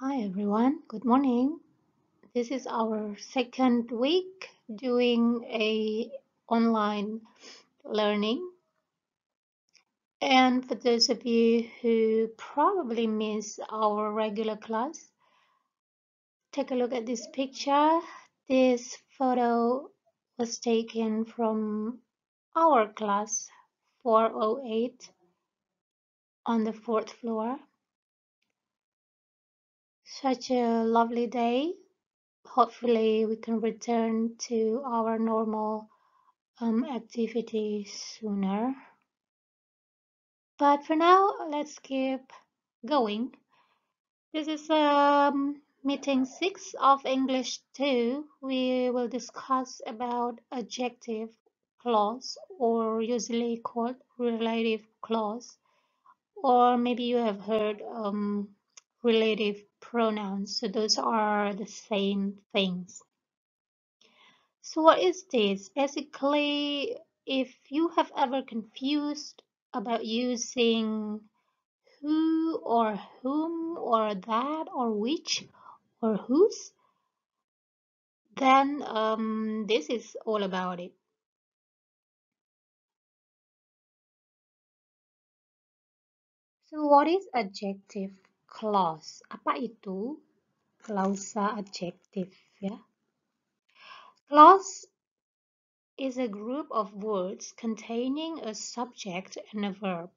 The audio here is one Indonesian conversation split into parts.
Hi everyone, good morning. This is our second week doing a online learning. And for those of you who probably miss our regular class, take a look at this picture. This photo was taken from our class 408 on the fourth floor such a lovely day. Hopefully, we can return to our normal um, activities sooner. But for now, let's keep going. This is um, meeting 6 of English 2. We will discuss about adjective clause or usually called relative clause or maybe you have heard um, relative pronouns. So those are the same things. So what is this? Basically, if you have ever confused about using who or whom or that or which or whose, then um, this is all about it. So what is adjective? clause. Apa itu? Klausa adjektif ya. Clause is a group of words containing a subject and a verb.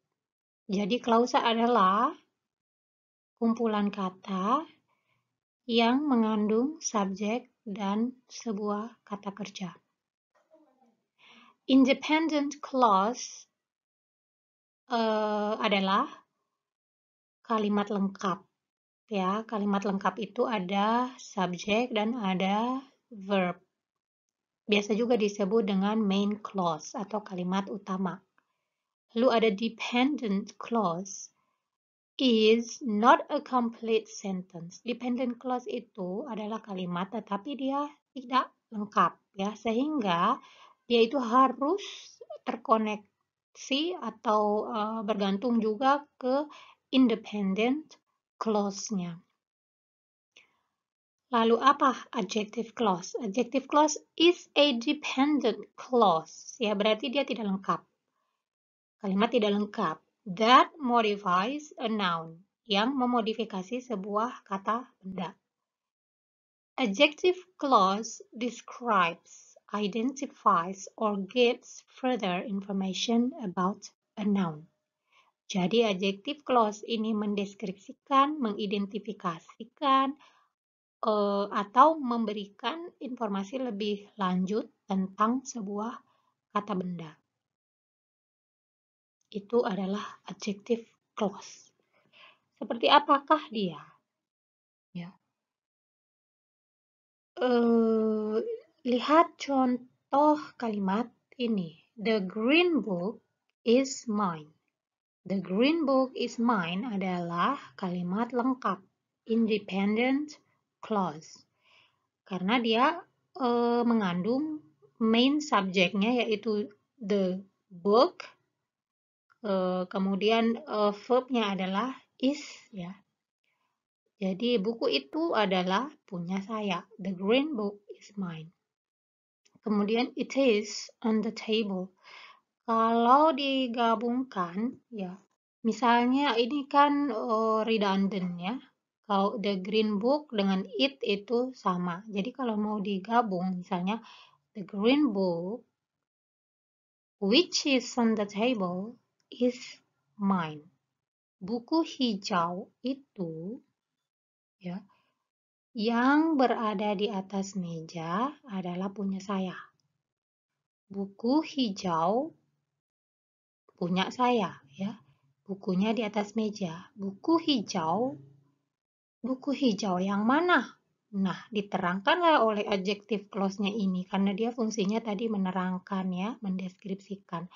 Jadi klausa adalah kumpulan kata yang mengandung subjek dan sebuah kata kerja. Independent clause uh, adalah kalimat lengkap. Ya, kalimat lengkap itu ada subjek dan ada verb. Biasa juga disebut dengan main clause atau kalimat utama. Lalu ada dependent clause is not a complete sentence. Dependent clause itu adalah kalimat tetapi dia tidak lengkap ya sehingga dia itu harus terkoneksi atau uh, bergantung juga ke independent clause-nya. Lalu apa adjective clause? Adjective clause is a dependent clause. Ya, berarti dia tidak lengkap. Kalimat tidak lengkap. That modifies a noun. Yang memodifikasi sebuah kata benda. Adjective clause describes, identifies, or gives further information about a noun. Jadi adjektif clause ini mendeskripsikan, mengidentifikasikan, eh, atau memberikan informasi lebih lanjut tentang sebuah kata benda. Itu adalah adjektif clause. Seperti apakah dia? Ya. Uh, lihat contoh kalimat ini. The green book is mine. The Green Book is Mine adalah kalimat lengkap, independent clause. Karena dia uh, mengandung main subjeknya yaitu the book, uh, kemudian uh, verbnya adalah is ya. Jadi buku itu adalah punya saya. The Green Book is mine. Kemudian it is on the table. Kalau digabungkan ya, misalnya ini kan, uh, redundant ya, kalau The Green Book dengan It itu sama. Jadi kalau mau digabung misalnya The Green Book which is on the table is mine. Buku hijau itu ya, yang berada di atas meja adalah punya saya. Buku hijau punya saya ya bukunya di atas meja buku hijau buku hijau yang mana nah diterangkanlah oleh adjektif clause-nya ini karena dia fungsinya tadi menerangkan ya mendeskripsikan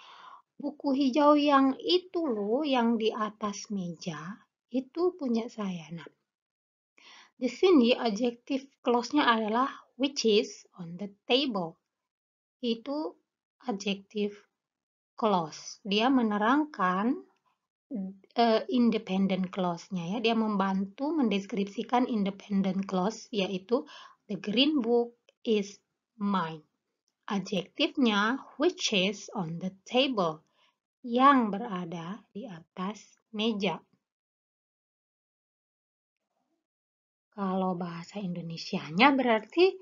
buku hijau yang itu loh yang di atas meja itu punya saya nah di sini adjektif clause-nya adalah which is on the table itu adjektif clause. Dia menerangkan uh, independent clause-nya ya. Dia membantu mendeskripsikan independent clause yaitu the green book is mine. Adjektifnya which is on the table yang berada di atas meja. Kalau bahasa Indonesianya berarti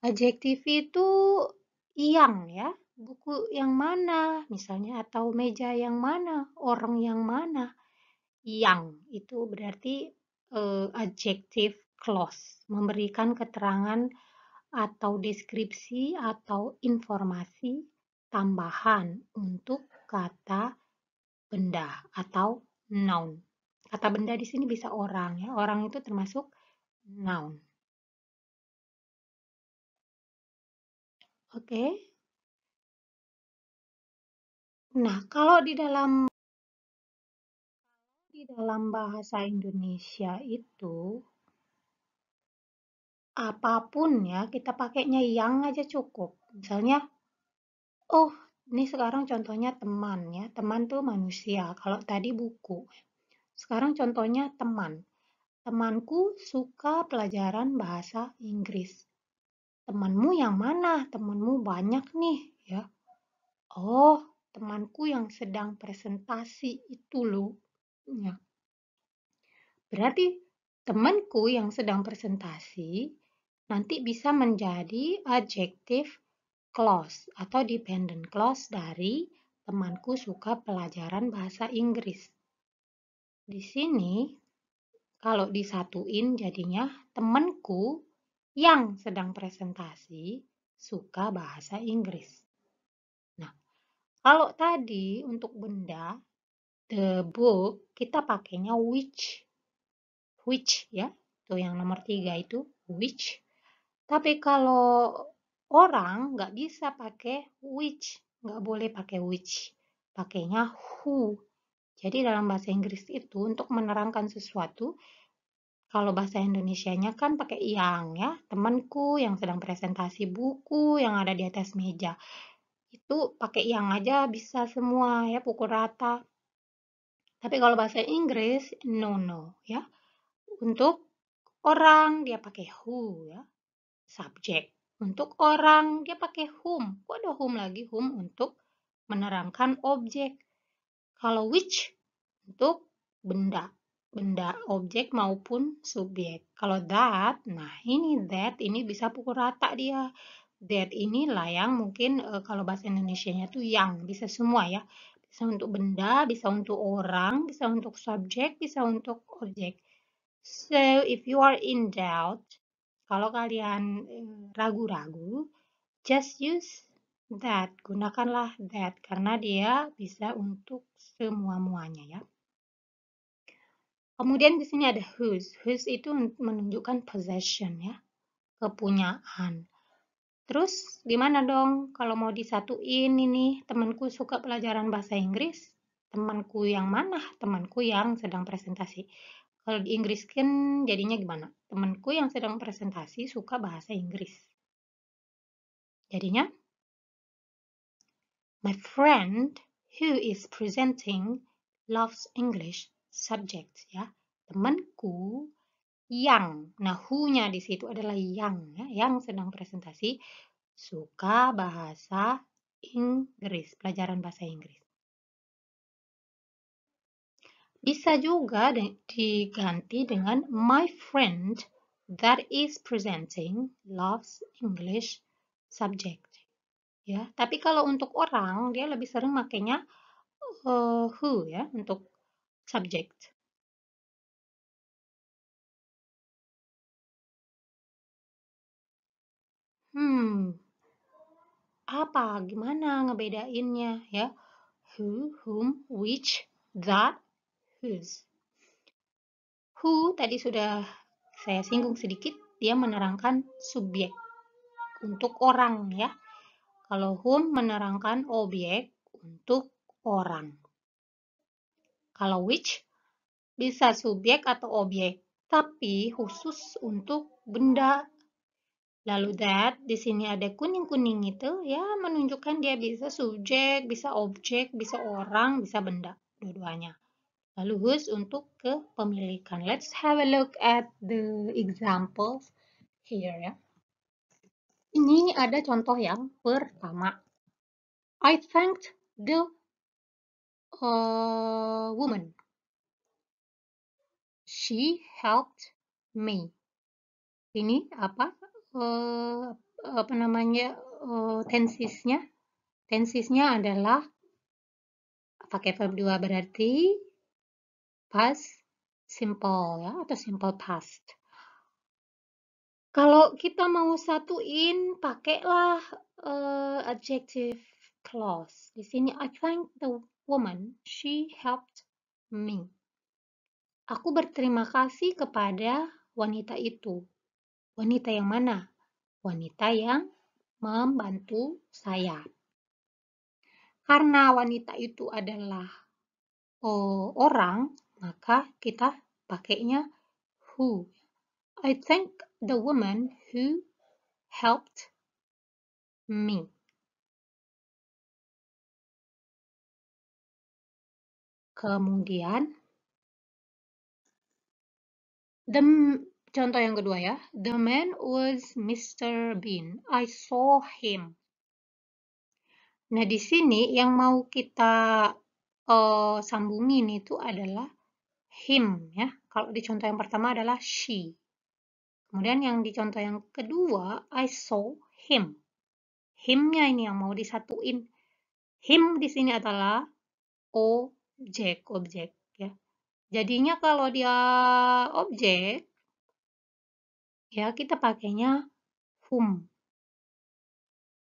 adjektif itu yang ya buku yang mana misalnya atau meja yang mana orang yang mana yang itu berarti uh, eh, adjective clause memberikan keterangan atau deskripsi atau informasi tambahan untuk kata benda atau noun kata benda di sini bisa orang ya orang itu termasuk noun oke okay. Nah, kalau di dalam di dalam bahasa Indonesia itu apapun ya, kita pakainya yang aja cukup. Misalnya oh, ini sekarang contohnya teman ya. Teman tuh manusia. Kalau tadi buku. Sekarang contohnya teman. Temanku suka pelajaran bahasa Inggris. Temanmu yang mana? Temanmu banyak nih ya. Oh, temanku yang sedang presentasi itu loh. Ya. Berarti temanku yang sedang presentasi nanti bisa menjadi adjektif clause atau dependent clause dari temanku suka pelajaran bahasa Inggris. Di sini kalau disatuin jadinya temanku yang sedang presentasi suka bahasa Inggris. Kalau tadi untuk benda, the book, kita pakainya which. Which ya, tuh yang nomor tiga itu, which. Tapi kalau orang nggak bisa pakai which, nggak boleh pakai which, pakainya who. Jadi dalam bahasa Inggris itu untuk menerangkan sesuatu, kalau bahasa Indonesianya kan pakai yang ya, temanku yang sedang presentasi buku yang ada di atas meja itu pakai yang aja bisa semua ya pukul rata tapi kalau bahasa Inggris no no ya untuk orang dia pakai who ya subjek untuk orang dia pakai whom kok ada whom lagi whom untuk menerangkan objek kalau which untuk benda benda objek maupun subjek kalau that nah ini that ini bisa pukul rata dia that inilah yang mungkin uh, kalau bahasa Indonesia-nya tuh yang bisa semua ya. Bisa untuk benda, bisa untuk orang, bisa untuk subjek, bisa untuk objek. So if you are in doubt, kalau kalian eh, ragu-ragu, just use that. Gunakanlah that karena dia bisa untuk semua-muanya ya. Kemudian di sini ada whose. Whose itu menunjukkan possession ya, kepunyaan. Terus gimana dong kalau mau disatuin ini temanku suka pelajaran bahasa Inggris, temanku yang mana? Temanku yang sedang presentasi. Kalau di Inggris kan jadinya gimana? Temanku yang sedang presentasi suka bahasa Inggris. Jadinya My friend who is presenting loves English subject ya. Temanku yang. Nah, who-nya di situ adalah yang, ya, yang sedang presentasi suka bahasa Inggris, pelajaran bahasa Inggris. Bisa juga diganti dengan my friend that is presenting loves English subject. Ya, tapi kalau untuk orang dia lebih sering makainya uh, who ya untuk subject. Hmm. Apa? Gimana ngebedainnya ya? Who, whom, which, that, whose. Who tadi sudah saya singgung sedikit, dia menerangkan subjek untuk orang ya. Kalau whom menerangkan objek untuk orang. Kalau which bisa subjek atau objek, tapi khusus untuk benda Lalu that, di sini ada kuning-kuning itu ya menunjukkan dia bisa subjek, bisa objek, bisa orang, bisa benda, dua-duanya. Lalu whose untuk kepemilikan. Let's have a look at the examples here ya. Ini ada contoh yang pertama. I thanked the uh, woman. She helped me. Ini apa? uh, apa namanya uh, tensisnya tensisnya adalah pakai verb 2 berarti past simple ya atau simple past kalau kita mau satuin pakailah uh, adjective clause di sini I thank the woman she helped me aku berterima kasih kepada wanita itu Wanita yang mana? Wanita yang membantu saya. Karena wanita itu adalah oh, orang, maka kita pakainya who. I thank the woman who helped me. Kemudian, the Contoh yang kedua ya. The man was Mr. Bean. I saw him. Nah, di sini yang mau kita uh, sambungin itu adalah him ya. Kalau di contoh yang pertama adalah she. Kemudian yang di contoh yang kedua, I saw him. Himnya ini yang mau disatuin. Him di sini adalah objek, objek ya. Jadinya kalau dia objek, ya kita pakainya whom.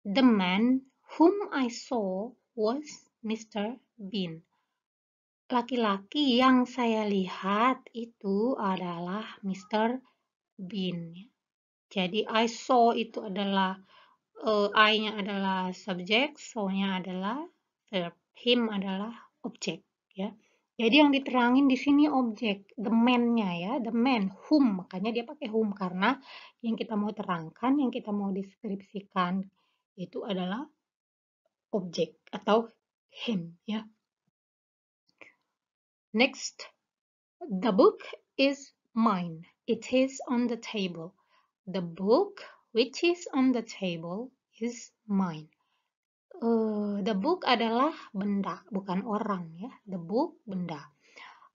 The man whom I saw was Mr. Bean. Laki-laki yang saya lihat itu adalah Mr. Bean. Jadi I saw itu adalah uh, I-nya adalah subjek so-nya adalah verb, him adalah objek, ya. Jadi yang diterangin di sini objek, the man-nya ya, the man, whom, makanya dia pakai whom karena yang kita mau terangkan, yang kita mau deskripsikan itu adalah objek atau him ya. Next, the book is mine. It is on the table. The book which is on the table is mine uh, the book adalah benda, bukan orang ya. The book benda.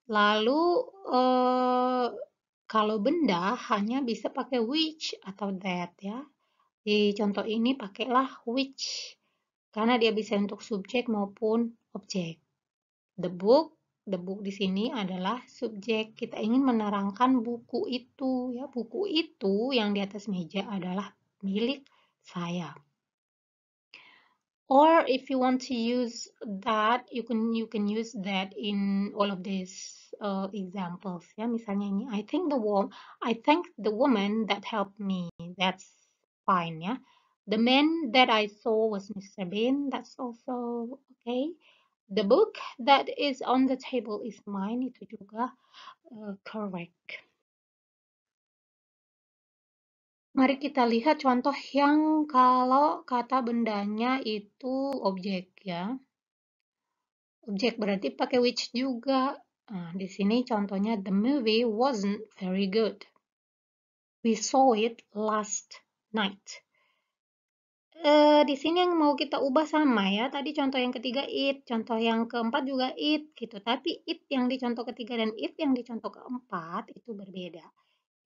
Lalu uh, kalau benda hanya bisa pakai which atau that ya. Di contoh ini pakailah which karena dia bisa untuk subjek maupun objek. The book, the book di sini adalah subjek. Kita ingin menerangkan buku itu ya. Buku itu yang di atas meja adalah milik saya. or if you want to use that you can you can use that in all of these uh, examples Yeah, misalnya ini I think the woman I thank the woman that helped me that's fine Yeah, the man that I saw was Mr. Bean that's also okay the book that is on the table is mine itu juga uh, correct Mari kita lihat contoh yang kalau kata bendanya itu objek ya. Objek berarti pakai which juga. Nah, di sini contohnya the movie wasn't very good. We saw it last night. Uh, di sini yang mau kita ubah sama ya. Tadi contoh yang ketiga it, contoh yang keempat juga it gitu. Tapi it yang di contoh ketiga dan it yang di contoh keempat itu berbeda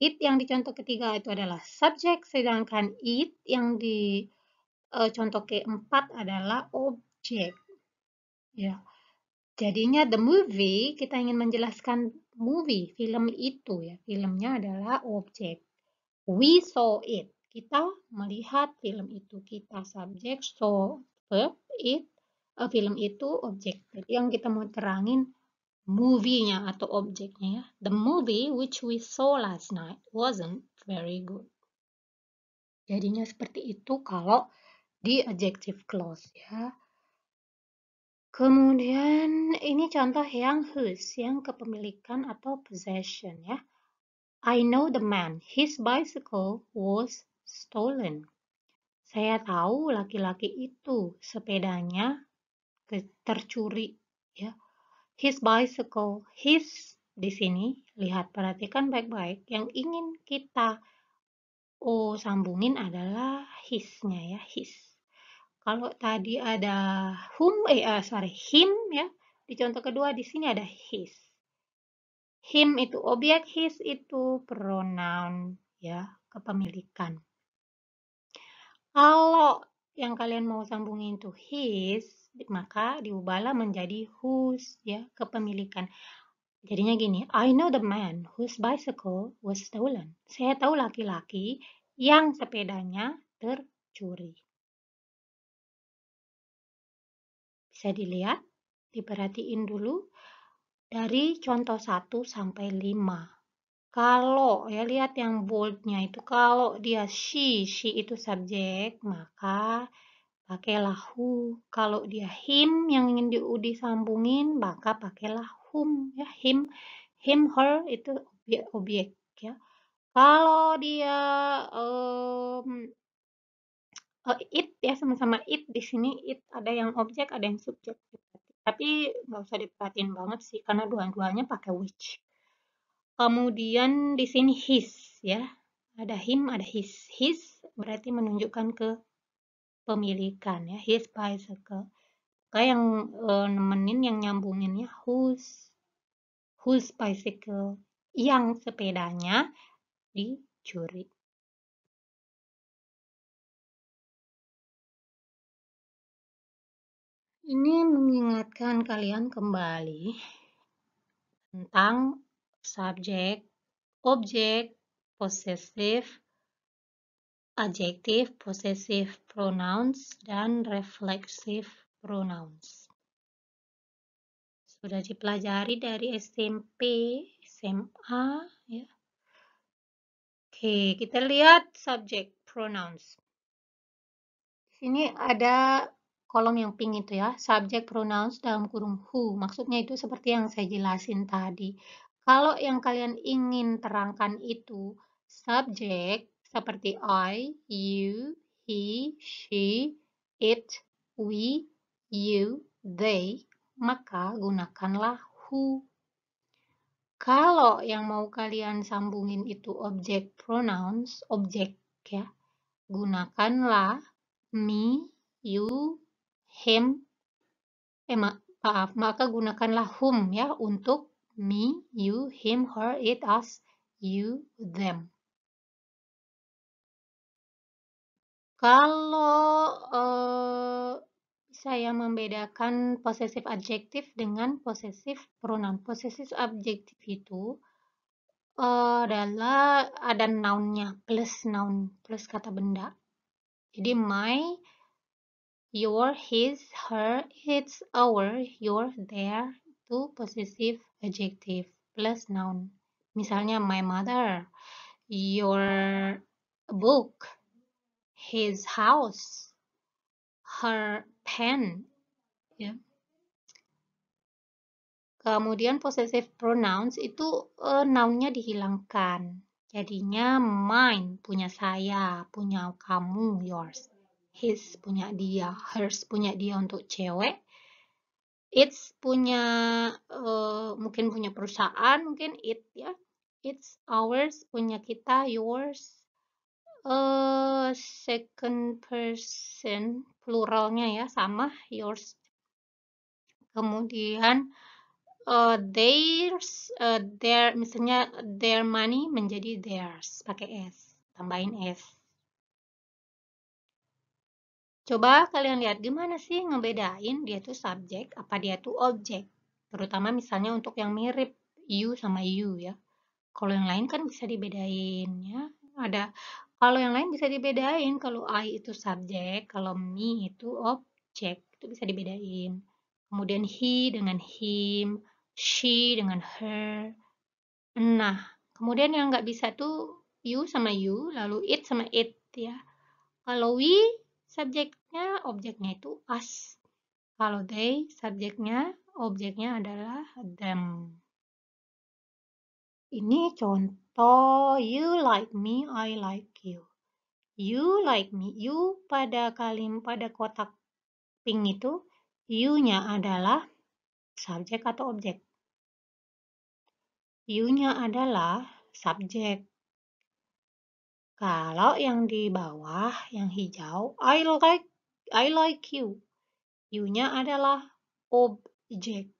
it yang di contoh ketiga itu adalah subjek, sedangkan it yang di uh, contoh keempat adalah objek. Ya. Jadinya the movie, kita ingin menjelaskan movie, film itu ya. Filmnya adalah objek. We saw it. Kita melihat film itu. Kita subjek, saw, verb, it. Uh, film itu objek. Jadi yang kita mau terangin movie-nya atau objeknya ya. The movie which we saw last night wasn't very good. Jadinya seperti itu kalau di adjective clause ya. Kemudian ini contoh yang whose, yang kepemilikan atau possession ya. I know the man, his bicycle was stolen. Saya tahu laki-laki itu sepedanya tercuri ya his bicycle. His di sini lihat perhatikan baik-baik yang ingin kita oh sambungin adalah hisnya ya, his. Kalau tadi ada whom eh uh, sorry, him ya. Di contoh kedua di sini ada his. Him itu objek, his itu pronoun ya, kepemilikan. Kalau yang kalian mau sambungin itu his, maka diubahlah menjadi whose ya kepemilikan. Jadinya gini, I know the man whose bicycle was stolen. Saya tahu laki-laki yang sepedanya tercuri. Bisa dilihat, diperhatiin dulu dari contoh 1 sampai 5. Kalau ya lihat yang boldnya itu kalau dia she, she itu subjek, maka pakai lahu. Kalau dia him yang ingin diudi sambungin, maka pakailah hum ya him him her itu objek, objek ya. Kalau dia um, uh, it ya sama-sama it di sini it ada yang objek ada yang subjek. Tapi nggak usah diperhatiin banget sih karena dua-duanya pakai which. Kemudian di sini his ya. Ada him, ada his. His berarti menunjukkan ke pemilikan ya his bicycle kayak yang uh, nemenin yang nyambunginnya whose whose bicycle yang sepedanya dicuri ini mengingatkan kalian kembali tentang subjek, objek, possessive adjective, possessive pronouns, dan reflexive pronouns. Sudah dipelajari dari SMP, SMA. Ya. Oke, kita lihat subject pronouns. Di sini ada kolom yang pink itu ya, subject pronouns dalam kurung who. Maksudnya itu seperti yang saya jelasin tadi. Kalau yang kalian ingin terangkan itu subject seperti I, you, he, she, it, we, you, they, maka gunakanlah who. Kalau yang mau kalian sambungin itu objek pronouns, objek ya, gunakanlah me, you, him, eh ma maaf, maka gunakanlah whom ya untuk me, you, him, her, it, us, you, them. Kalau uh, saya membedakan possessive adjective dengan possessive pronoun. possessive adjective itu uh, adalah ada nounnya plus noun plus kata benda. Jadi my, your, his, her, its, our, your, their itu possessive adjective plus noun. Misalnya my mother, your book, his house, her pen. Ya. Kemudian possessive pronouns itu uh, nounnya dihilangkan. Jadinya mine punya saya, punya kamu, yours. His punya dia, hers punya dia untuk cewek. It's punya uh, mungkin punya perusahaan, mungkin it ya. It's ours punya kita, yours uh, second person pluralnya ya sama yours kemudian uh, theirs uh, their misalnya their money menjadi theirs pakai s tambahin s coba kalian lihat gimana sih ngebedain dia tuh subjek apa dia tuh objek terutama misalnya untuk yang mirip you sama you ya kalau yang lain kan bisa dibedain ya ada kalau yang lain bisa dibedain, kalau I itu subjek, kalau me itu objek, itu bisa dibedain. Kemudian he dengan him, she dengan her. Nah, kemudian yang nggak bisa tuh you sama you, lalu it sama it ya. Kalau we subjeknya objeknya itu us. Kalau they subjeknya objeknya adalah them. Ini contoh To oh, you like me, I like you. You like me. You pada kalim pada kotak pink itu you-nya adalah subjek atau objek. You-nya adalah subjek. Kalau yang di bawah yang hijau I like I like you. You-nya adalah objek.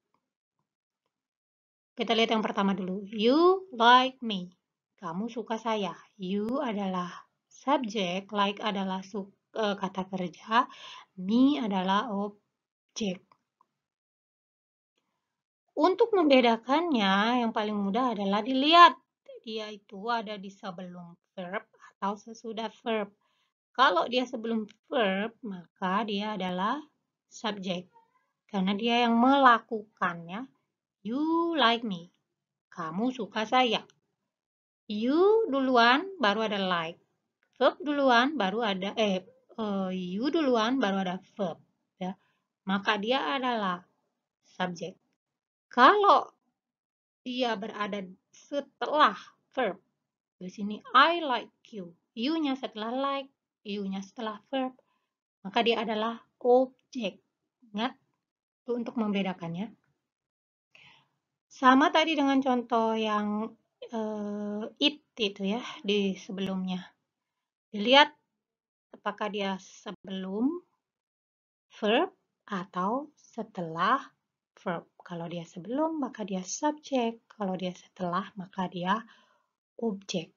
Kita lihat yang pertama dulu. You like me kamu suka saya. You adalah subjek, like adalah su uh, eh, kata kerja, me adalah objek. Untuk membedakannya, yang paling mudah adalah dilihat. Dia itu ada di sebelum verb atau sesudah verb. Kalau dia sebelum verb, maka dia adalah subjek. Karena dia yang melakukannya. You like me. Kamu suka saya you duluan baru ada like verb duluan baru ada eh uh, you duluan baru ada verb ya maka dia adalah subjek kalau dia berada setelah verb di sini I like you you nya setelah like you nya setelah verb maka dia adalah objek ingat untuk membedakannya sama tadi dengan contoh yang uh, it itu ya di sebelumnya. Dilihat apakah dia sebelum verb atau setelah verb. Kalau dia sebelum maka dia subjek, kalau dia setelah maka dia objek.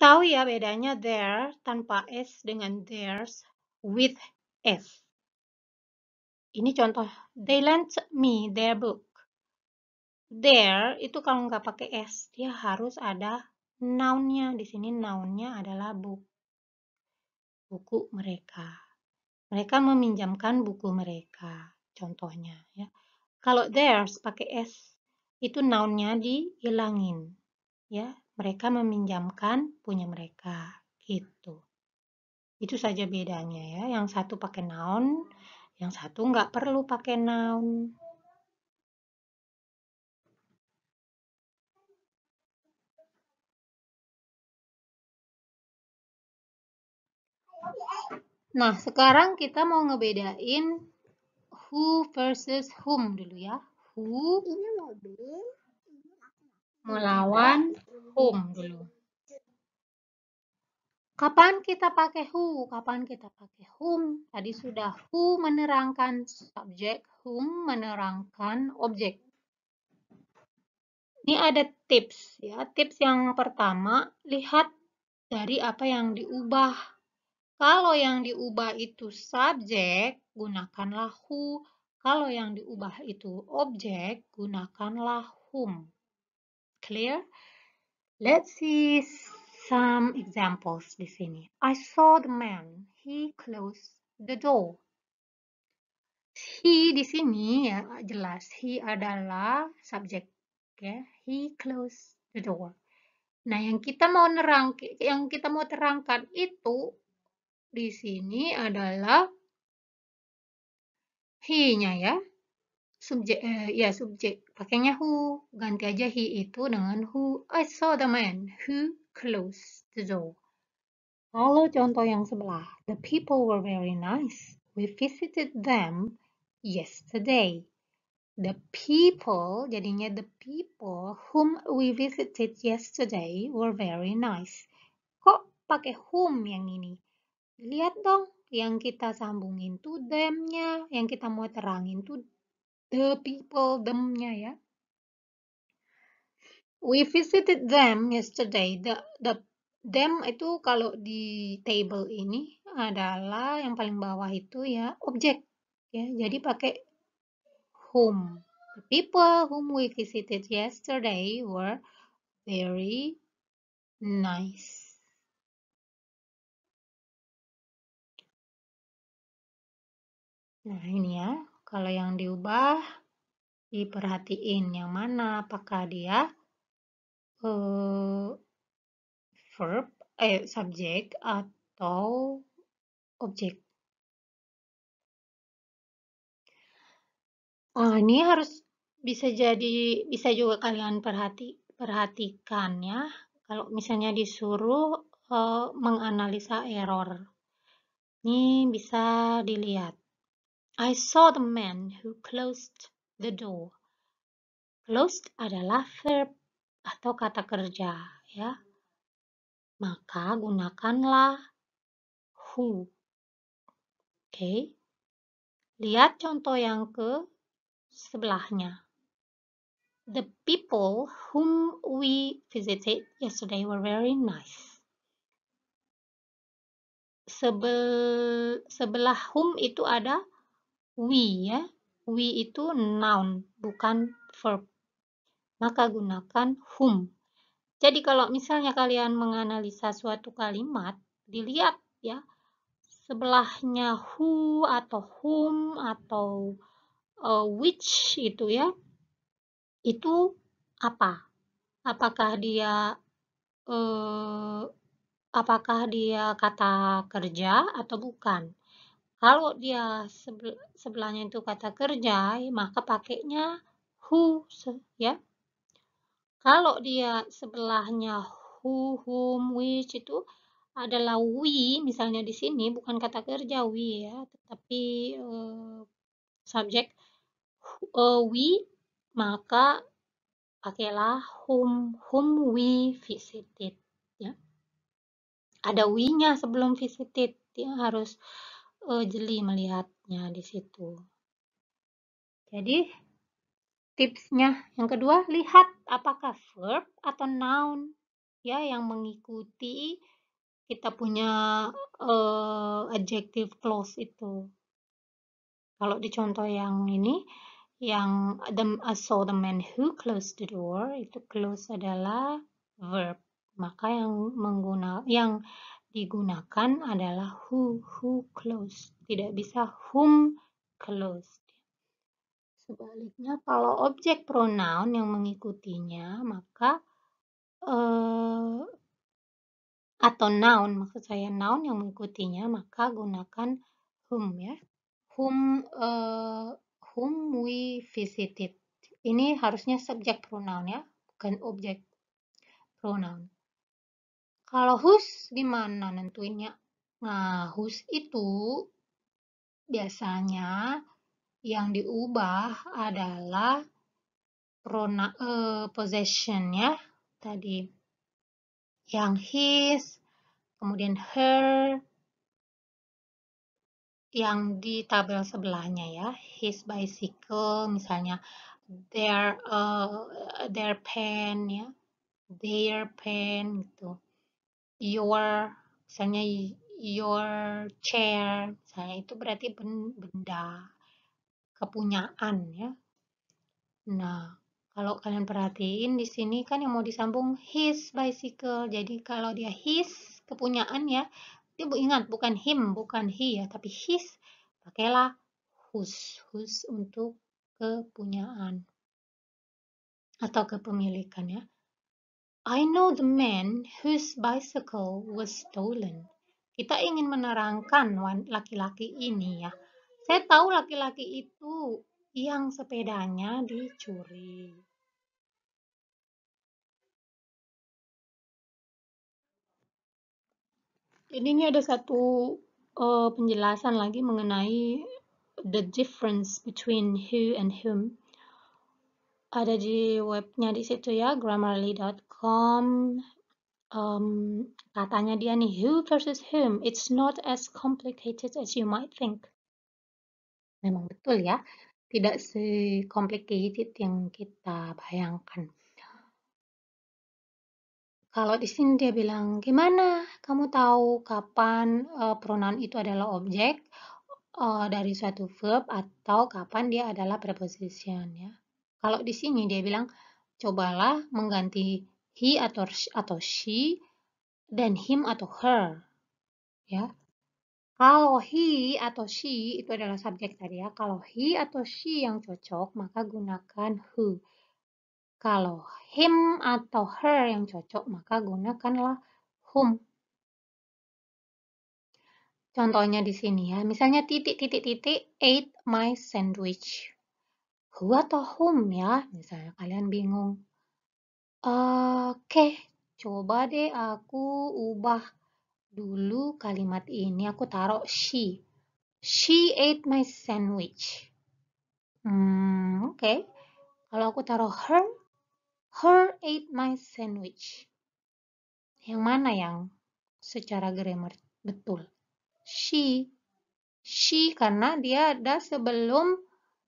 Tahu ya bedanya there tanpa s dengan theirs with s. Ini contoh, they lent me their book there itu kalau nggak pakai s, dia harus ada nounnya. Di sini nounnya adalah buku. Buku mereka. Mereka meminjamkan buku mereka. Contohnya ya. Kalau theirs pakai s, itu nounnya dihilangin. Ya, mereka meminjamkan punya mereka gitu. Itu saja bedanya ya. Yang satu pakai noun, yang satu nggak perlu pakai noun. Nah, sekarang kita mau ngebedain who versus whom dulu ya. Who melawan whom dulu. Kapan kita pakai who? Kapan kita pakai whom? Tadi sudah who menerangkan subjek, whom menerangkan objek. Ini ada tips ya. Tips yang pertama, lihat dari apa yang diubah kalau yang diubah itu subjek, gunakanlah who. Kalau yang diubah itu objek, gunakanlah whom. Clear? Let's see some examples di sini. I saw the man. He closed the door. He di sini ya jelas he adalah subjek ya. He closed the door. Nah, yang kita mau nerang yang kita mau terangkan itu di sini adalah he-nya ya. Subjek eh, ya subjek pakainya who, ganti aja he itu dengan who. I saw the man who closed the door. Lalu contoh yang sebelah, the people were very nice. We visited them yesterday. The people, jadinya the people whom we visited yesterday were very nice. Kok pakai whom yang ini? Lihat dong, yang kita sambungin to them-nya, yang kita mau terangin tuh the people them-nya ya. We visited them yesterday. The, the them itu kalau di table ini adalah yang paling bawah itu ya objek ya. Jadi pakai whom. The people whom we visited yesterday were very nice. Nah, ini ya. Kalau yang diubah, diperhatiin yang mana. Apakah dia uh, verb, eh, subject atau objek. Oh, ini harus bisa jadi bisa juga kalian perhati perhatikan ya kalau misalnya disuruh uh, menganalisa error ini bisa dilihat I saw the man who closed the door. Closed adalah verb atau kata kerja, ya. Maka gunakanlah who. Oke. Okay. Lihat contoh yang ke sebelahnya. The people whom we visited yesterday were very nice. Sebel, sebelah whom itu ada we ya. We itu noun, bukan verb. Maka gunakan whom. Jadi kalau misalnya kalian menganalisa suatu kalimat, dilihat ya sebelahnya who atau whom atau uh, which itu ya. Itu apa? Apakah dia eh, apakah dia kata kerja atau bukan? Kalau dia sebel, sebelahnya itu kata kerja, ya maka pakainya who ya. Kalau dia sebelahnya who, whom, which itu adalah we misalnya di sini bukan kata kerja we ya, tetapi uh, subjek uh, eh, we maka pakailah whom whom we visited ya. Ada we-nya sebelum visited ya harus uh, jeli melihatnya di situ. Jadi tipsnya yang kedua lihat apakah verb atau noun ya yang mengikuti kita punya uh, adjective clause itu. Kalau di contoh yang ini yang the, I saw the man who closed the door itu close adalah verb maka yang menggunakan yang digunakan adalah who, who close Tidak bisa whom close Sebaliknya, kalau objek pronoun yang mengikutinya, maka uh, atau noun, maksud saya noun yang mengikutinya, maka gunakan whom ya. Whom, uh, whom we visited. Ini harusnya subjek pronoun ya, bukan objek pronoun. Kalau HUS gimana nentuinnya? Nah, HUS itu biasanya yang diubah adalah prona uh, possession ya tadi yang his kemudian her yang di tabel sebelahnya ya his bicycle misalnya their uh, their pen ya their pen gitu your misalnya your chair misalnya itu berarti benda kepunyaan ya nah kalau kalian perhatiin di sini kan yang mau disambung his bicycle jadi kalau dia his kepunyaan ya itu ingat bukan him bukan he ya tapi his pakailah whose whose untuk kepunyaan atau kepemilikan ya I know the man whose bicycle was stolen. Kita ingin menerangkan laki-laki ini ya. Saya tahu laki-laki itu yang sepedanya dicuri. Jadi ini ada satu uh, penjelasan lagi mengenai the difference between who and whom. Ada di webnya di situ ya, grammarly.com com um, katanya dia nih who versus whom it's not as complicated as you might think memang betul ya tidak se-complicated yang kita bayangkan kalau di sini dia bilang gimana kamu tahu kapan uh, pronoun itu adalah objek uh, dari suatu verb atau kapan dia adalah preposition ya kalau di sini dia bilang cobalah mengganti he atau atau she dan him atau her. Ya. Kalau he atau she itu adalah subjek tadi ya. Kalau he atau she yang cocok, maka gunakan who. Kalau him atau her yang cocok, maka gunakanlah whom. Contohnya di sini ya. Misalnya titik-titik-titik ate my sandwich. Who atau whom ya. Misalnya kalian bingung Oke, coba deh aku ubah dulu kalimat ini, aku taruh she. She ate my sandwich. Hmm, oke. Kalau aku taruh her, her ate my sandwich. Yang mana yang secara grammar betul? She. She karena dia ada sebelum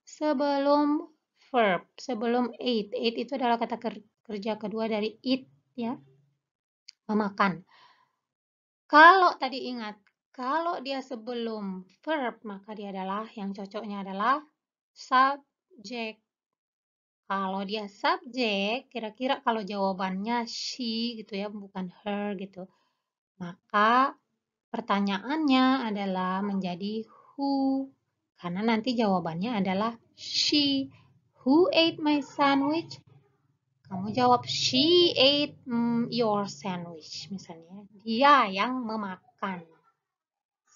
sebelum verb, sebelum ate. Ate itu adalah kata kerja kerja kedua dari eat ya memakan eh, kalau tadi ingat kalau dia sebelum verb maka dia adalah yang cocoknya adalah subject. kalau dia subject, kira-kira kalau jawabannya she gitu ya bukan her gitu maka pertanyaannya adalah menjadi who karena nanti jawabannya adalah she who ate my sandwich kamu jawab she ate mm, your sandwich misalnya. Dia yang memakan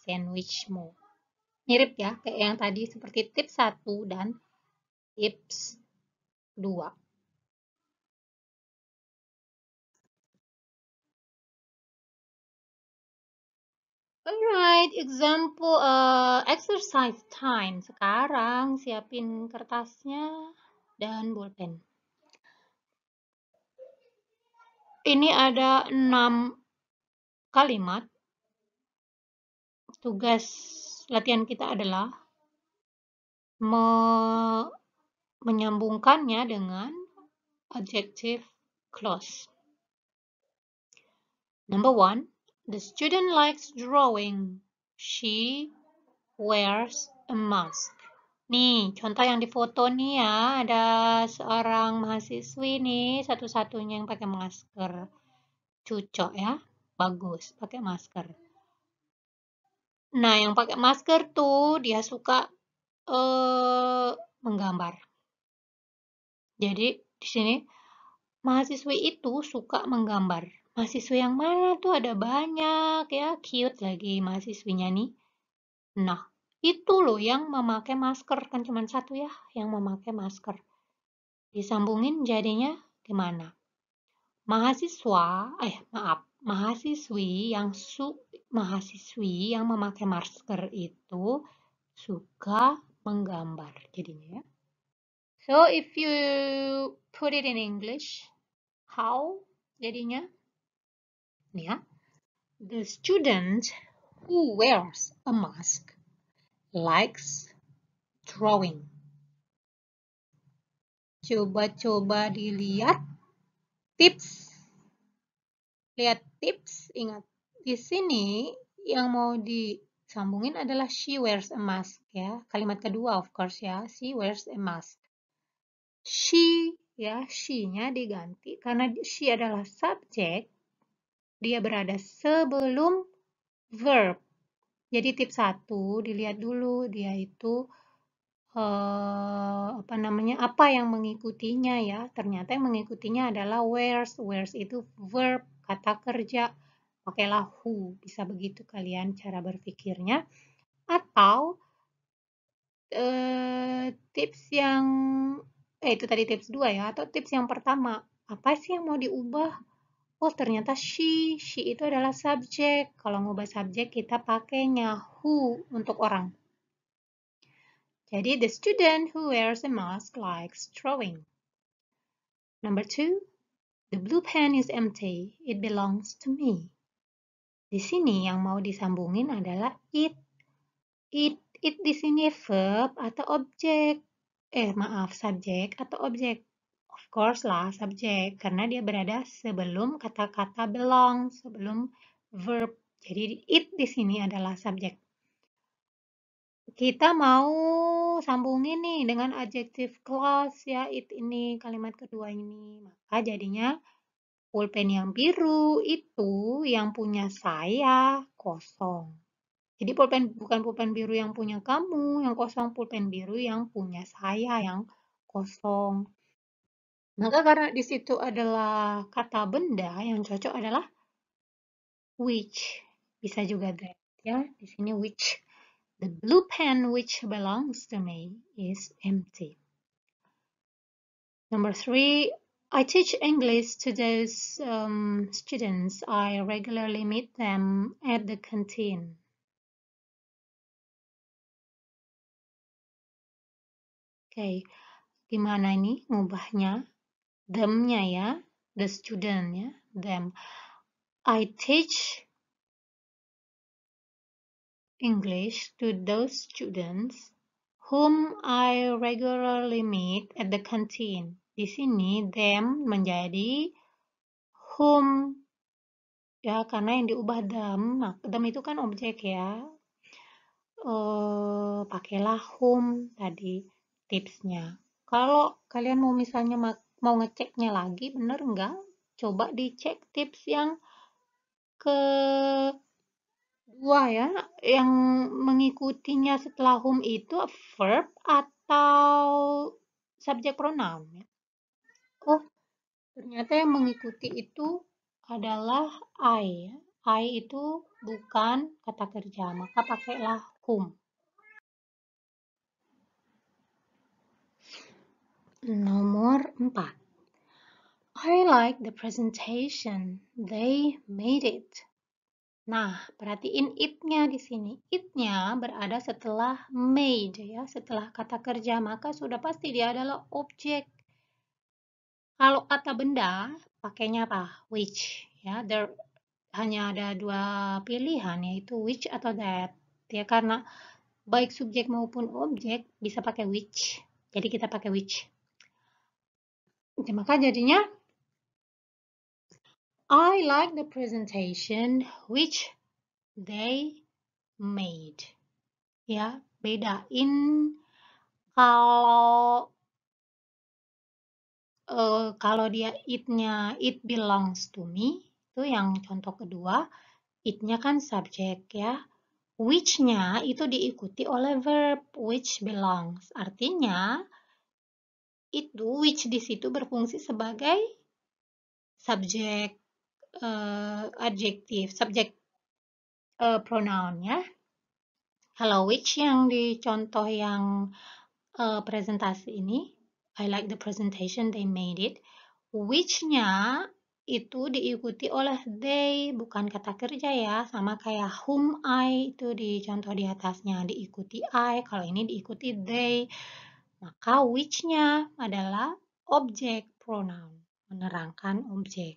sandwichmu. Mirip ya kayak yang tadi seperti tips 1 dan tips 2. Alright, example uh, exercise time. Sekarang siapin kertasnya dan bolpen. ini ada enam kalimat. Tugas latihan kita adalah me menyambungkannya dengan adjective clause. Number one, the student likes drawing. She wears a mask. Nih, contoh yang difoto nih ya, ada seorang mahasiswi nih, satu-satunya yang pakai masker. Cucok ya, bagus, pakai masker. Nah, yang pakai masker tuh, dia suka uh, menggambar. Jadi, di sini, mahasiswi itu suka menggambar. Mahasiswi yang mana tuh ada banyak ya, cute lagi mahasiswinya nih. Nah, itu loh yang memakai masker kan cuma satu ya yang memakai masker disambungin jadinya gimana mahasiswa eh maaf mahasiswi yang su mahasiswi yang memakai masker itu suka menggambar jadinya ya so if you put it in English how jadinya ya the student who wears a mask likes drawing. Coba-coba dilihat tips. Lihat tips, ingat. Di sini yang mau disambungin adalah she wears a mask ya. Kalimat kedua of course ya, she wears a mask. She ya, she-nya diganti karena she adalah subject, dia berada sebelum verb jadi tip satu dilihat dulu dia itu eh, apa namanya apa yang mengikutinya ya. Ternyata yang mengikutinya adalah where's. Where's itu verb, kata kerja. Pakailah who. Bisa begitu kalian cara berpikirnya. Atau eh, tips yang eh itu tadi tips dua ya atau tips yang pertama. Apa sih yang mau diubah? oh ternyata she, she itu adalah subjek. Kalau ngubah subjek kita pakainya who untuk orang. Jadi the student who wears a mask likes drawing. Number two, the blue pen is empty. It belongs to me. Di sini yang mau disambungin adalah it. It it di sini verb atau objek. Eh, maaf, subjek atau objek course lah subjek karena dia berada sebelum kata-kata belong, sebelum verb. Jadi it di sini adalah subjek. Kita mau sambungin nih dengan adjective clause ya it ini kalimat kedua ini. Maka jadinya pulpen yang biru itu yang punya saya kosong. Jadi pulpen bukan pulpen biru yang punya kamu, yang kosong pulpen biru yang punya saya yang kosong. Maka karena di situ adalah kata benda, yang cocok adalah which. Bisa juga that, ya. Di sini which. The blue pen which belongs to me is empty. Number three, I teach English to those um, students. I regularly meet them at the canteen. Oke, okay. gimana ini ngubahnya? themnya ya the student ya them I teach English to those students whom I regularly meet at the canteen. Di sini them menjadi whom ya karena yang diubah them, nah, them itu kan objek ya. uh, pakailah whom tadi tipsnya. Kalau kalian mau misalnya mau ngeceknya lagi bener nggak coba dicek tips yang ke dua ya yang mengikutinya setelah whom itu verb atau subjek pronoun ya. oh ternyata yang mengikuti itu adalah I ya. I itu bukan kata kerja maka pakailah whom Nomor 4. I like the presentation. They made it. Nah, perhatiin it-nya di sini. It-nya berada setelah made ya, setelah kata kerja, maka sudah pasti dia adalah objek. Kalau kata benda, pakainya apa? Which ya. There hanya ada dua pilihan yaitu which atau that. Ya karena baik subjek maupun objek bisa pakai which. Jadi kita pakai which. Maka jadinya I like the presentation which they made. Ya, bedain kalau uh, kalau dia it-nya it belongs to me itu yang contoh kedua it-nya kan subjek ya which-nya itu diikuti oleh verb which belongs artinya itu which di situ berfungsi sebagai subjek uh, adjektif, subjek uh, eh, pronoun ya. Kalau which yang di contoh yang uh, presentasi ini, I like the presentation they made it. Which-nya itu diikuti oleh they, bukan kata kerja ya, sama kayak whom I itu di contoh di atasnya diikuti I, kalau ini diikuti they. Maka which-nya adalah objek pronoun, menerangkan objek.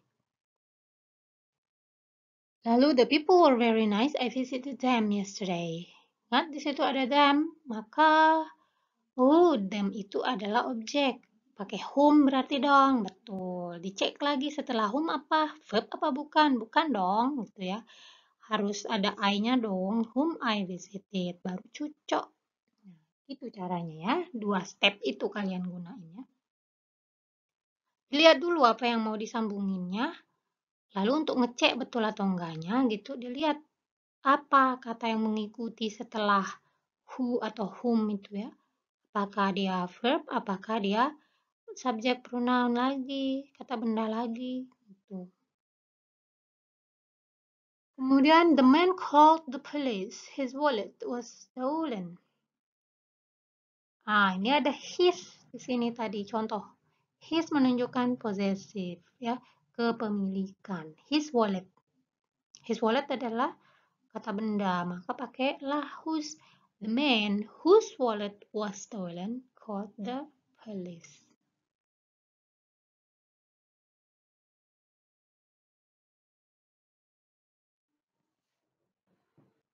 Lalu the people were very nice. I visited them yesterday. Ingat kan, di situ ada them, maka oh them itu adalah objek. Pakai whom berarti dong, betul. Dicek lagi setelah whom apa, verb apa bukan, bukan dong, gitu ya. Harus ada I-nya dong, whom I visited, baru cocok. Itu caranya ya, dua step itu kalian gunain ya. Dilihat dulu apa yang mau disambunginnya, lalu untuk ngecek betul atau enggaknya gitu, dilihat apa kata yang mengikuti setelah who atau whom itu ya. Apakah dia verb, apakah dia subjek pronoun lagi, kata benda lagi gitu. Kemudian the man called the police. His wallet was stolen. Nah, ini ada his di sini tadi contoh. His menunjukkan possessif ya, kepemilikan. His wallet. His wallet adalah kata benda, maka pakai whose The man whose wallet was stolen called the police.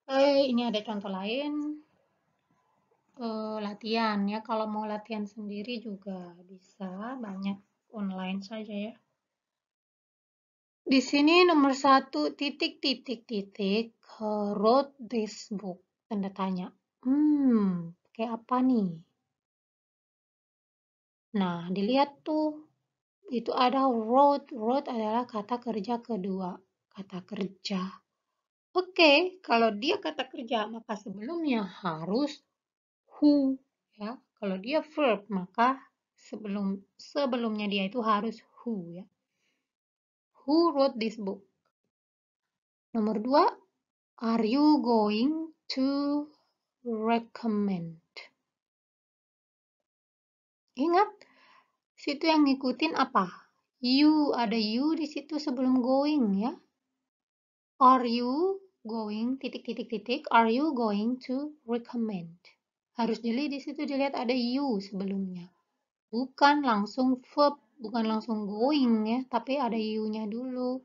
Oke, eh, ini ada contoh lain uh, latihan ya. Kalau mau latihan sendiri juga bisa, banyak online saja ya. Di sini nomor satu titik titik titik wrote this book tanda tanya. Hmm, kayak apa nih? Nah, dilihat tuh itu ada wrote. Wrote adalah kata kerja kedua, kata kerja. Oke, okay, kalau dia kata kerja maka sebelumnya harus who ya. Kalau dia verb maka sebelum sebelumnya dia itu harus who ya. Who wrote this book? Nomor dua, are you going to recommend? Ingat, situ yang ngikutin apa? You, ada you di situ sebelum going ya. Are you going, titik, titik, titik, are you going to recommend? Harus jeli di situ dilihat ada you sebelumnya. Bukan langsung verb, bukan langsung going ya, tapi ada you-nya dulu.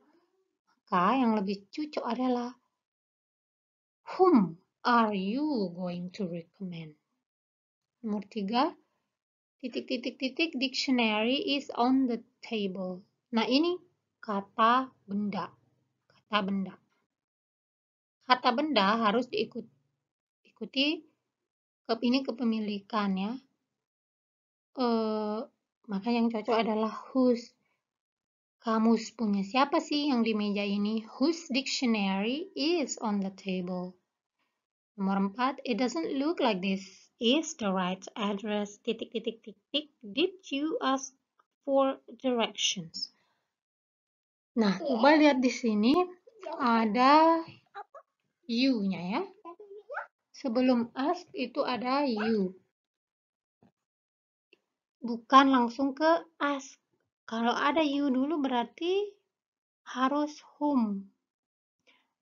Maka yang lebih cocok adalah Whom are you going to recommend? Nomor tiga, titik-titik-titik dictionary is on the table. Nah ini kata benda, kata benda. Kata benda harus diikuti ke, ini kepemilikan ya. E, maka yang cocok adalah whose. Kamus punya siapa sih yang di meja ini? Whose dictionary is on the table? Nomor 4, it doesn't look like this is the right address. Titik, titik, titik. Did you ask for directions? Nah, coba lihat di sini ada U-nya ya. Sebelum ask itu ada you. Bukan langsung ke ask. Kalau ada you dulu berarti harus whom.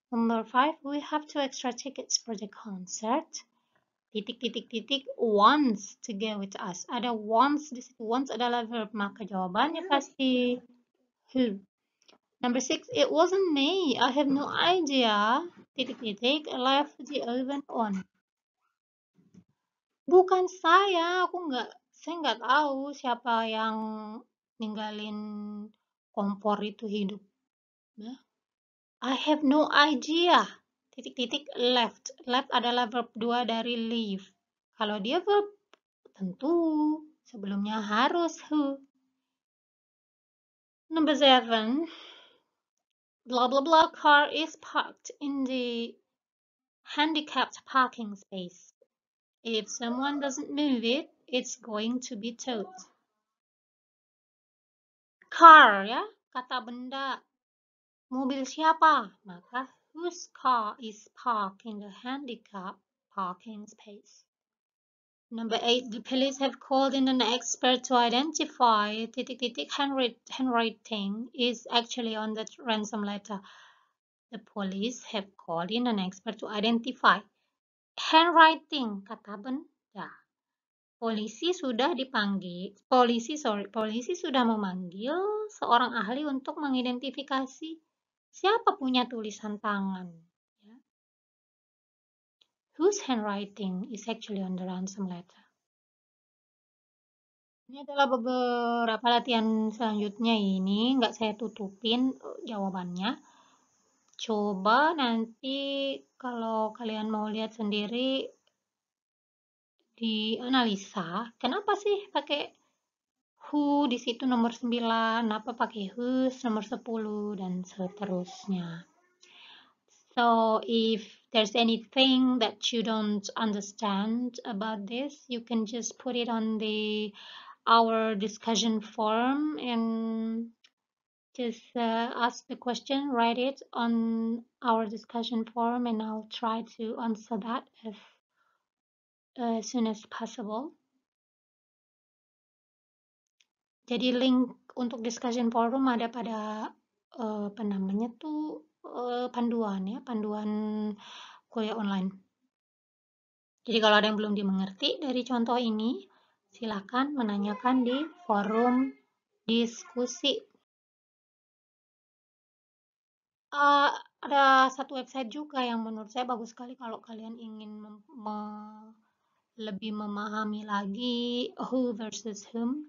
Number five, we have two extra tickets for the concert. Titik, titik, titik, wants to go with us. Ada wants di situ. Wants adalah verb, maka jawabannya hmm. pasti who. Number six, it wasn't me. I have no idea. Titik titik, left the oven on. Bukan saya, aku nggak, saya nggak tahu siapa yang ninggalin kompor itu hidup. Nah, I have no idea. Titik titik left. Left adalah verb dua dari leave. Kalau dia verb tentu sebelumnya harus who. Number seven, blah blah blah car is parked in the handicapped parking space. If someone doesn't move it, it's going to be towed. Car yeah, kata benda. Mobil siapa? Maka whose car is parked in the handicapped parking space. Number eight, the police have called in an expert to identify titik titik handwriting is actually on the ransom letter. The police have called in an expert to identify handwriting kata benda. Polisi sudah dipanggil, polisi sorry, polisi sudah memanggil seorang ahli untuk mengidentifikasi siapa punya tulisan tangan whose handwriting is actually on the ransom letter. Ini adalah beberapa latihan selanjutnya ini, nggak saya tutupin eh, jawabannya. Coba nanti kalau kalian mau lihat sendiri di analisa, kenapa sih pakai who di situ nomor 9, apa pakai who nomor 10 dan seterusnya. So if there's anything that you don't understand about this, you can just put it on the our discussion forum and just uh, ask the question, write it on our discussion forum, and I'll try to answer that as, uh, as soon as possible. Jadi link untuk discussion forum ada pada uh, apa namanya tuh Eh, panduan ya, panduan kuliah online. Jadi kalau ada yang belum dimengerti dari contoh ini, silakan menanyakan di forum diskusi. Uh, ada satu website juga yang menurut saya bagus sekali kalau kalian ingin mem me lebih memahami lagi who versus whom.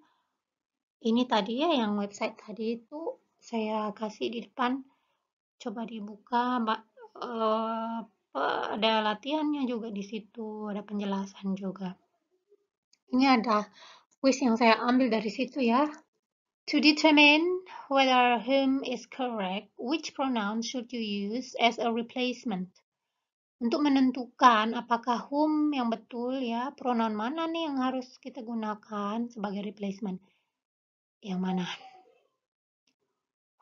Ini tadi ya yang website tadi itu saya kasih di depan coba dibuka mbak uh, ada latihannya juga di situ ada penjelasan juga ini ada quiz yang saya ambil dari situ ya to determine whether whom is correct which pronoun should you use as a replacement untuk menentukan apakah whom yang betul ya pronoun mana nih yang harus kita gunakan sebagai replacement yang mana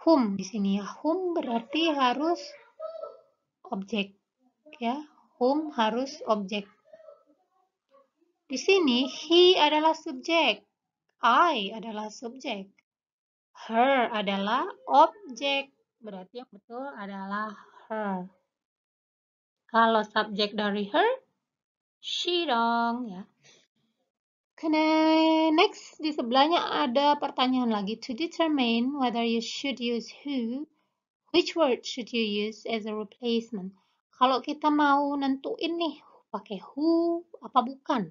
hum di sini ya. hum berarti harus objek ya hum harus objek di sini he adalah subjek I adalah subjek her adalah objek berarti yang betul adalah her kalau subjek dari her she dong ya Next, di sebelahnya ada pertanyaan lagi. To determine whether you should use who, which word should you use as a replacement? Kalau kita mau nentuin nih, pakai who apa bukan?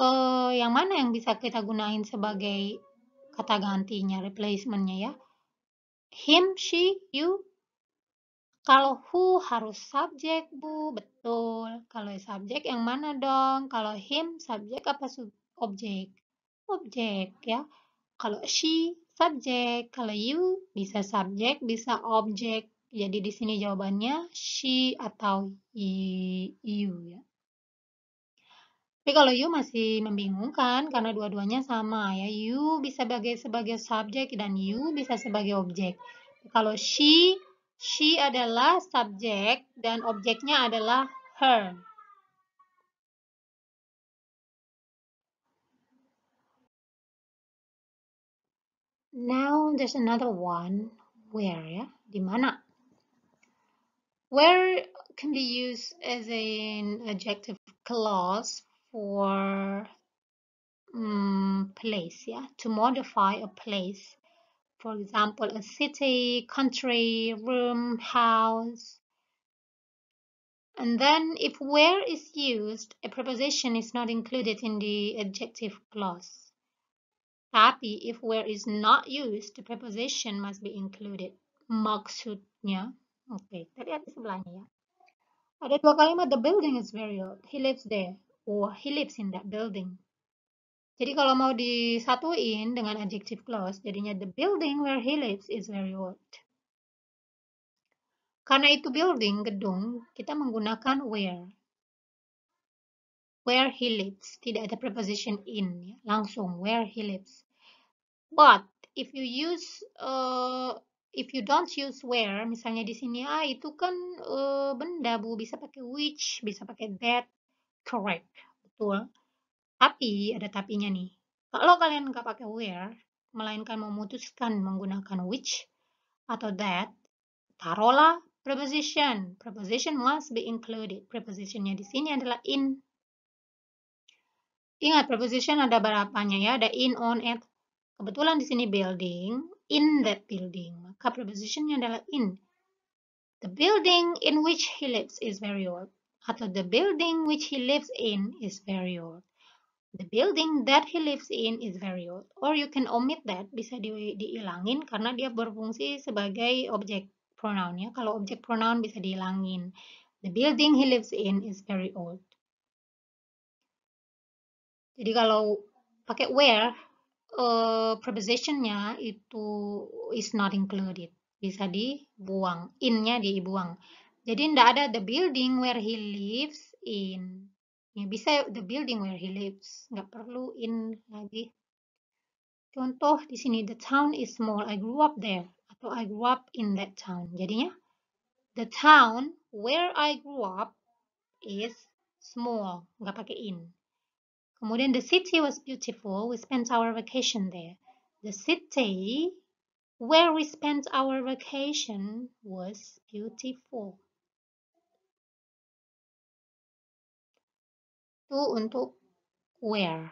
Uh, yang mana yang bisa kita gunain sebagai kata gantinya, replacementnya ya? Him, she, you, kalau who harus subjek, Bu. Betul. Kalau subjek yang mana dong? Kalau him subjek apa sub objek? Objek ya. Kalau she subjek, kalau you bisa subjek, bisa objek. Jadi di sini jawabannya she atau you ya. Tapi kalau you masih membingungkan karena dua-duanya sama ya. You bisa sebagai sebagai subjek dan you bisa sebagai objek. Kalau she She adalah subjek dan objeknya adalah her. Now there's another one. Where, yeah? Di mana? Where can be used as an adjective clause for um, place, yeah? To modify a place for example, a city, country, room, house. And then if where is used, a preposition is not included in the adjective clause. Tapi if where is not used, the preposition must be included. Maksudnya, okay, tadi ada sebelahnya ya. Ada dua kalimat, the building is very old. He lives there, or he lives in that building. Jadi kalau mau disatuin dengan adjective clause, jadinya the building where he lives is very old. Karena itu building, gedung, kita menggunakan where. Where he lives, tidak ada preposition in, ya. langsung where he lives. But if you use, uh, if you don't use where, misalnya di sini, ah itu kan uh, benda bu, bisa pakai which, bisa pakai that, correct, betul. Tapi, ada tapinya nih. Kalau kalian nggak pakai where, melainkan memutuskan menggunakan which atau that, tarola preposition. Preposition must be included. Prepositionnya di sini adalah in. Ingat, preposition ada berapanya ya. Ada in, on, at. Kebetulan di sini building, in that building. Maka prepositionnya adalah in. The building in which he lives is very old. Atau the building which he lives in is very old. The building that he lives in is very old. Or you can omit that, bisa di, diilangin karena dia berfungsi sebagai objek pronoun ya. Kalau objek pronoun bisa dihilangin. The building he lives in is very old. Jadi kalau pakai where, uh, prepositionnya itu is not included. Bisa dibuang, in-nya dibuang. Jadi tidak ada the building where he lives in ya bisa the building where he lives nggak perlu in lagi contoh di sini the town is small I grew up there atau I grew up in that town jadinya the town where I grew up is small nggak pakai in kemudian the city was beautiful we spent our vacation there the city where we spent our vacation was beautiful itu untuk where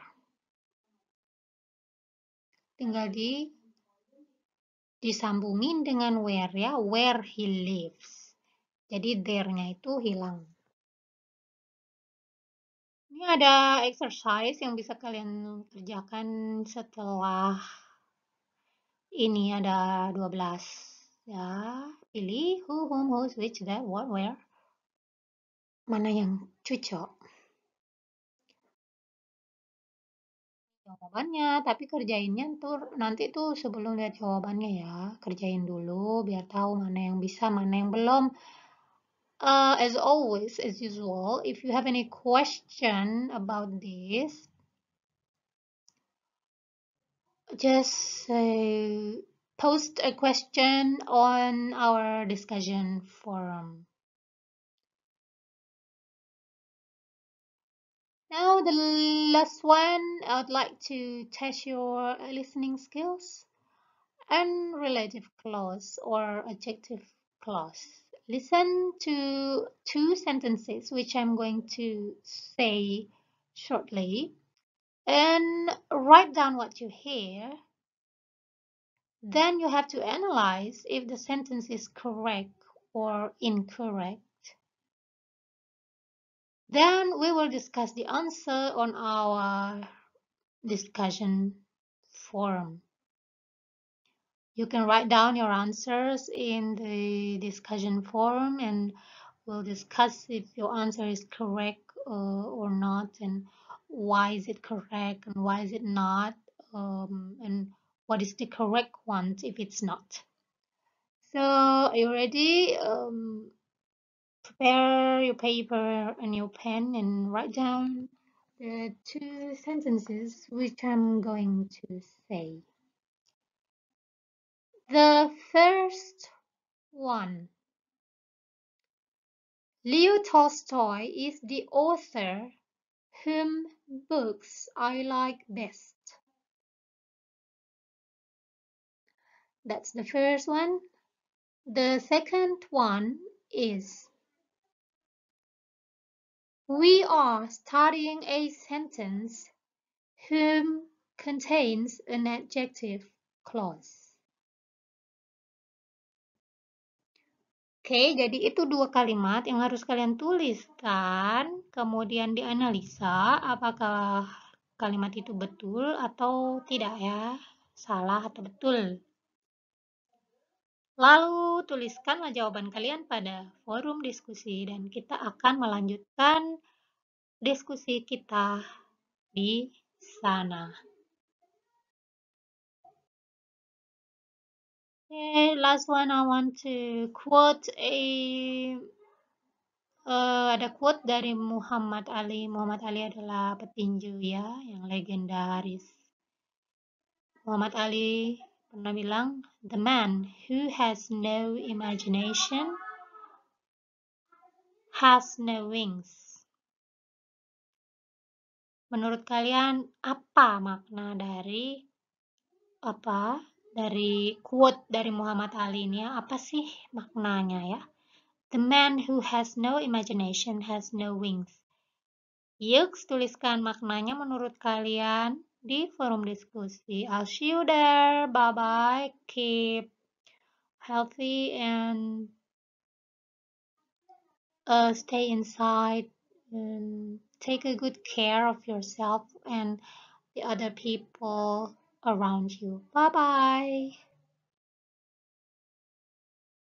tinggal di disambungin dengan where ya where he lives jadi there-nya itu hilang ini ada exercise yang bisa kalian kerjakan setelah ini ada 12 ya pilih who whom whose which that what where mana yang cocok jawabannya, tapi kerjainnya tuh nanti tuh sebelum lihat jawabannya ya, kerjain dulu biar tahu mana yang bisa, mana yang belum. Uh, as always, as usual, if you have any question about this, just say post a question on our discussion forum. Now the last one, I'd like to test your listening skills. Unrelative clause or adjective clause. Listen to two sentences which I'm going to say shortly and write down what you hear. Then you have to analyze if the sentence is correct or incorrect. Then we will discuss the answer on our discussion forum. You can write down your answers in the discussion forum and we'll discuss if your answer is correct uh, or not and why is it correct and why is it not um, and what is the correct one if it's not. So are you ready? Um, prepare your paper and your pen and write down the two sentences which I'm going to say. The first one Leo Tolstoy is the author whom books I like best. That's the first one. The second one is We are studying a sentence whom contains an adjective clause. Oke, jadi itu dua kalimat yang harus kalian tuliskan, kemudian dianalisa apakah kalimat itu betul atau tidak ya, salah atau betul. Lalu tuliskanlah jawaban kalian pada forum diskusi dan kita akan melanjutkan diskusi kita di sana. Okay, last one I want to quote a uh, ada quote dari Muhammad Ali. Muhammad Ali adalah petinju ya yang legendaris. Muhammad Ali pernah bilang the man who has no imagination has no wings. Menurut kalian apa makna dari apa dari quote dari Muhammad Ali ini ya? Apa sih maknanya ya? The man who has no imagination has no wings. Yuk tuliskan maknanya menurut kalian. D forum diskusi. I'll see you there. Bye bye. Keep healthy and uh, stay inside and take a good care of yourself and the other people around you. Bye bye.